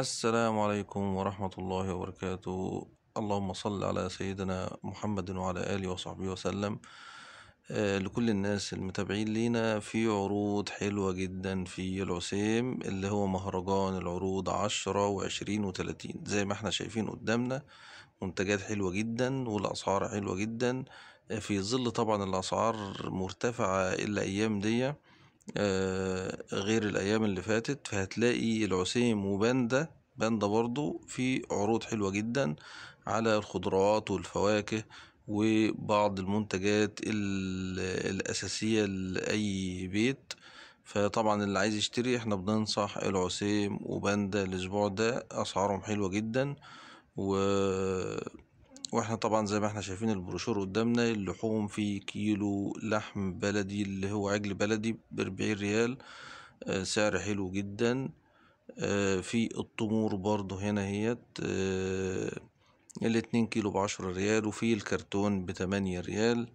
السلام عليكم ورحمة الله وبركاته اللهم صل على سيدنا محمد وعلى آله وصحبه وسلم آه، لكل الناس المتابعين لينا في عروض حلوة جدا في العسيم اللي هو مهرجان العروض عشرة وعشرين وتلاتين زي ما احنا شايفين قدامنا منتجات حلوة جدا والأسعار حلوة جدا آه، في ظل طبعا الأسعار مرتفعة الأيام ديه آه، غير الأيام اللي فاتت فهتلاقي العسيم وباندا باندا برضو في عروض حلوة جدا على الخضروات والفواكه وبعض المنتجات الأساسية لأي بيت فطبعا اللي عايز يشتري احنا بننصح العسيم وباندا الأسبوع ده أسعارهم حلوة جدا و واحنا طبعا زي ما احنا شايفين البروشور قدامنا اللحوم في كيلو لحم بلدي اللي هو عجل بلدي باربعين ريال آه، سعر حلو جدا آه، في الطمور برضو هنا هيت آه، الاتنين كيلو بعشرة ريال وفي الكرتون بتمانية ريال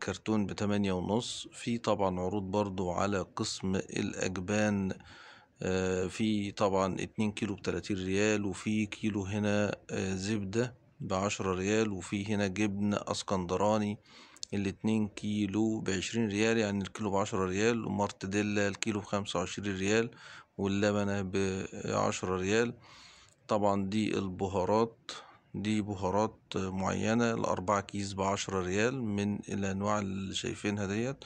كرتون بتمانية ونص في طبعا عروض برضو على قسم الأجبان في طبعا اتنين كيلو بتلاتين ريال وفي كيلو هنا زبدة بعشرة ريال وفي هنا جبن اسكندراني الاتنين كيلو بعشرين ريال يعني الكيلو بعشرة ريال ومارتديلا الكيلو بخمسة وعشرين ريال واللبنة بعشرة ريال طبعا دي البهارات دي بهارات معينة الأربعة كيس بعشرة ريال من الأنواع اللي شايفينها ديت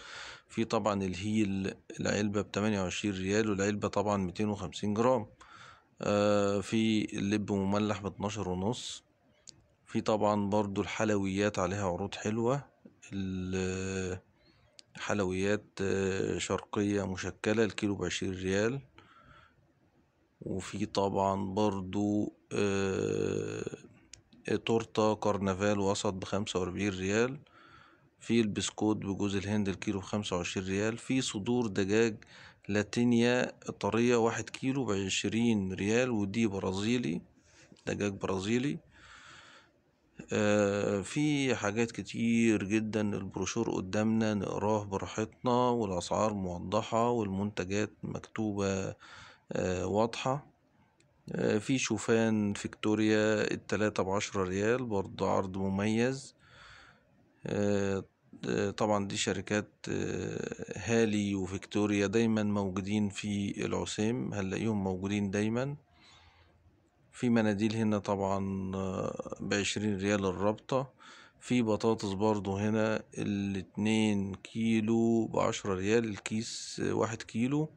في طبعا الهيل العلبة بتمانية وعشرين ريال والعلبة طبعا ميتين وخمسين جرام آه في لب مملح باتناشر ونص في طبعا برضو الحلويات عليها عروض حلوة الحلويات آه، شرقية مشكلة الكيلو بعشرين ريال وفي طبعا برضو آه، تورتة كرنفال وسط بخمسة وأربعين ريال في البسكوت بجوز الهند الكيلو بخمسة وعشرين ريال في صدور دجاج لاتينيا طرية واحد كيلو بعشرين ريال ودي برازيلي دجاج برازيلي آه، في حاجات كتير جدا البروشور قدامنا نقراه براحتنا والأسعار موضحة والمنتجات مكتوبة آه، واضحة آه، في شوفان فيكتوريا التلاتة بعشرة ريال برضه عرض مميز طبعا دي شركات هالي وفيكتوريا دايما موجودين في العسيم هنلاقيهم موجودين دايما في مناديل هنا طبعا آه، بعشرين ريال الرابطة في بطاطس برضو هنا الاتنين كيلو بعشرة ريال الكيس واحد كيلو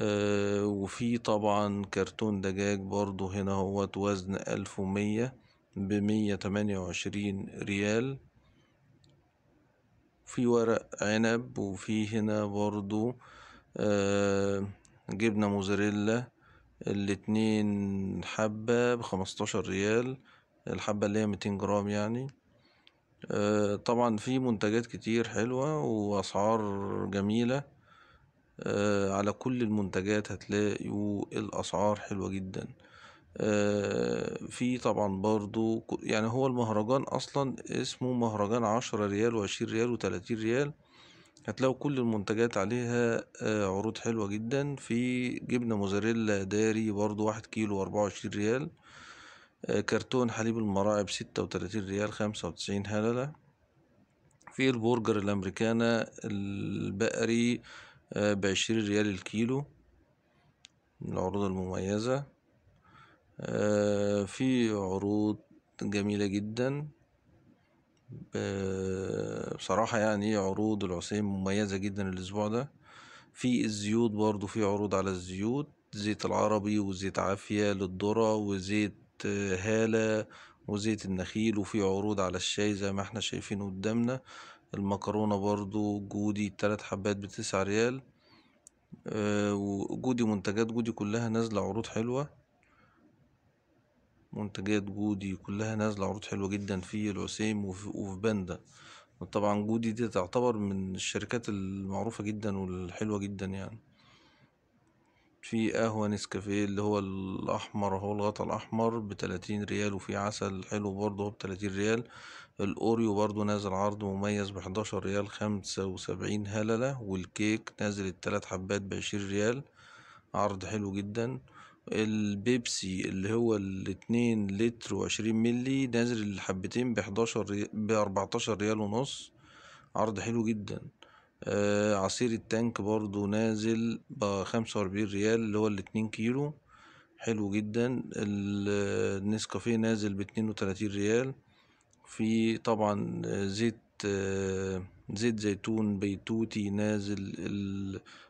آه، وفي طبعا كرتون دجاج برضو هنا هو وزن ألف ومية بمية تمانية وعشرين ريال في ورق عنب وفي هنا برضو آه، جبنة موزاريلا الاتنين حبة بخمستاشر ريال الحبة اللي هي ميتين جرام يعني آه، طبعا في منتجات كتير حلوة وأسعار جميلة آه، على كل المنتجات هتلاقوا الأسعار حلوة جدا آه، في طبعا برضو يعني هو المهرجان أصلا اسمه مهرجان عشرة ريال وعشرين ريال وتلاتين ريال هتلاقوا كل المنتجات عليها آه، عروض حلوة جدا في جبنة موزاريلا داري برضو واحد كيلو أربعة وعشرين ريال آه، كرتون حليب المراعي ستة وتلاتين ريال خمسة وتسعين هللة في البرجر الأمريكانا البقري آه، بعشرين ريال الكيلو العروض المميزة في عروض جميلة جدا آه، بصراحة يعني عروض العسيم مميزة جدا الأسبوع ده في الزيوت برضو في عروض على الزيوت زيت العربي وزيت عافية للذرة وزيت آه، هالة وزيت النخيل وفي عروض على الشاي زي ما احنا شايفين قدامنا المكرونة برضو جودي تلات حبات بتسعة ريال آه، وجودي منتجات جودي كلها نازلة عروض حلوة منتجات جودي كلها نازلة عروض حلوة جدا في العسيم وفي, باندا طبعا جودي دي تعتبر من الشركات المعروفة جدا والحلوة جدا يعني في قهوة نسكافيه اللي هو الأحمر هو الغطا الأحمر بتلاتين ريال وفي عسل حلو برضه هو بتلاتين ريال الأوريو برضه نازل عرض مميز بحداشر ريال خمسة وسبعين هللة والكيك نازل التلات حبات بعشرين ريال عرض حلو جدا البيبسي اللي هو الاتنين لتر وعشرين ملي نازل الحبتين بحداشر بأربعتاشر ريال ونص عرض حلو جدا آه عصير التانك برضو نازل بخمسة وأربعين ريال اللي هو الاتنين كيلو حلو جدا النسكافيه نازل باتنين وتلاتين ريال في طبعا زيت آه زيت زيتون بيتوتي نازل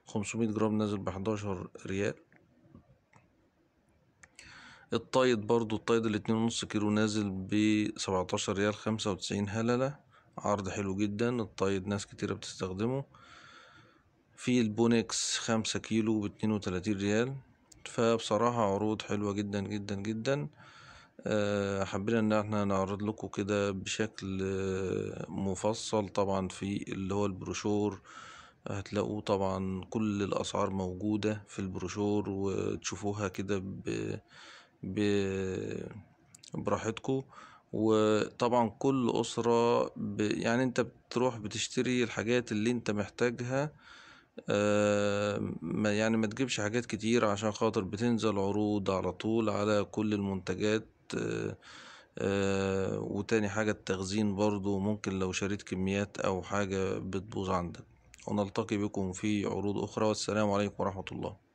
الخمسمية جرام نازل بحداشر ريال الطايد برضو الطايد الاتنين ونص كيلو نازل بسبعتاشر ريال خمسة وتسعين هللة عرض حلو جدا الطايد ناس كتيرة بتستخدمه في البونكس خمسة كيلو باتنين وتلاتين ريال فبصراحة عروض حلوة جدا جدا جدا آه، حبينا ان احنا نعرض لكم كده بشكل آه، مفصل طبعا في اللي هو البروشور هتلاقوه طبعا كل الاسعار موجودة في البروشور وتشوفوها كده ب براحتكم وطبعا كل أسرة ب... يعني انت بتروح بتشتري الحاجات اللي انت محتاجها آه ما يعني ما تجيبش حاجات كتير عشان خاطر بتنزل عروض على طول على كل المنتجات آه آه وتاني حاجة التخزين برضو ممكن لو شريت كميات أو حاجة بتبوظ عندك ونلتقي بكم في عروض أخرى والسلام عليكم ورحمة الله